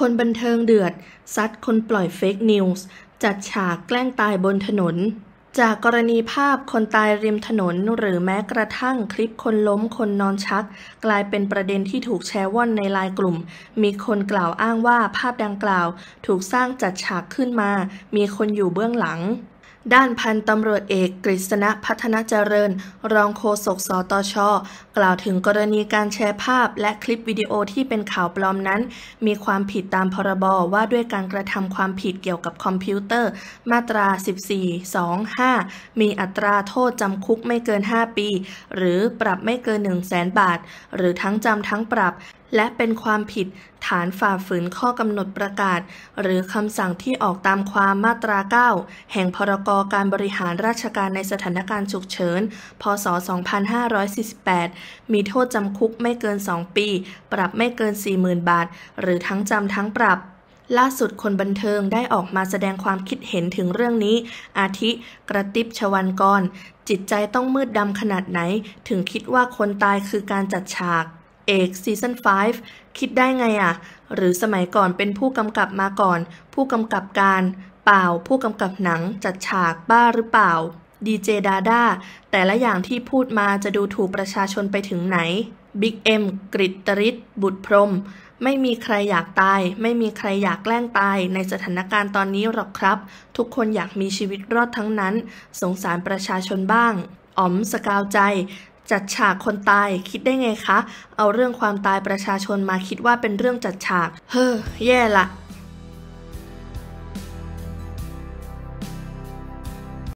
คนบันเทิงเดือด ซัดคนปล่อยเฟกนิวส์จัดฉากแกล้งตายบนถนน จากกรณีภาพคนตายริมถนนหรือแม้กระทั่งคลิปคนล้มคนนอนชัก กลายเป็นประเด็นที่ถูกแชร์ว่อนในลายกลุ่ม มีคนกล่าวอ้างว่าภาพดังกล่าว ถูกสร้างจัดฉากขึ้นมา มีคนอยู่เบื้องหลังด้านพันตำรวจเอกกฤษณะพัฒนาเจริญ รองโฆษกสตชกล่าวถึงกรณีการแชร์ภาพ และคลิปวิดีโอที่เป็นข่าวปลอมนั้น มีความผิดตามพรบว่าด้วยการกระทำความผิดเกี่ยวกับคอมพิวเตอร์มาตรา 14 2 5 มีอัตราโทษจำคุกไม่เกิน 5 ปี หรือปรับไม่เกิน1 0 0 0 0แสนบาท หรือทั้งจำทั้งปรับและเป็นความผิด ฐานฝ่าฝืนข้อกำหนดประกาศ หรือคำสั่งที่ออกตามความมาตรา 9 แห่งพรกการบริหารราชการในสถานการณ์ฉุกเฉิน พศ 2548 มีโทษจำคุกไม่เกิน 2 ปี ปรับไม่เกิน 40,000 บาท หรือทั้งจำทั้งปรับ ล่าสุดคนบันเทิงได้ออกมาแสดงความคิดเห็นถึงเรื่องนี้ อาทิกระติบชวันกรจิตใจต้องมืดดำขนาดไหน ถึงคิดว่าคนตายคือการจัดฉากเอกซีซั่น5 คิดได้ไงอะ่ะ หรือสมัยก่อนเป็นผู้กำกับมาก่อน ผู้กำกับการ เปล่าผู้กำกับหนังจัดฉากบ้าหรือเปล่า ดีเจดาด้าแต่ละอย่างที่พูดมาจะดูถูกประชาชนไปถึงไหน บิ๊กเอ็มกริตริศบุตรพรม ไม่มีใครอยากตาย ไม่มีใครอยากแกล้งตายในสถานการณ์ตอนนี้หรอกครับ ทุกคนอยากมีชีวิตรอดทั้งนั้น สงสารประชาชนบ้างอ๋อมสกาวใจจัดฉากคนตายคิดได้ไงคะ เอาเรื่องความตายประชาชนมาคิดว่าเป็นเรื่องจัดฉาก เฮ้อแย่ละ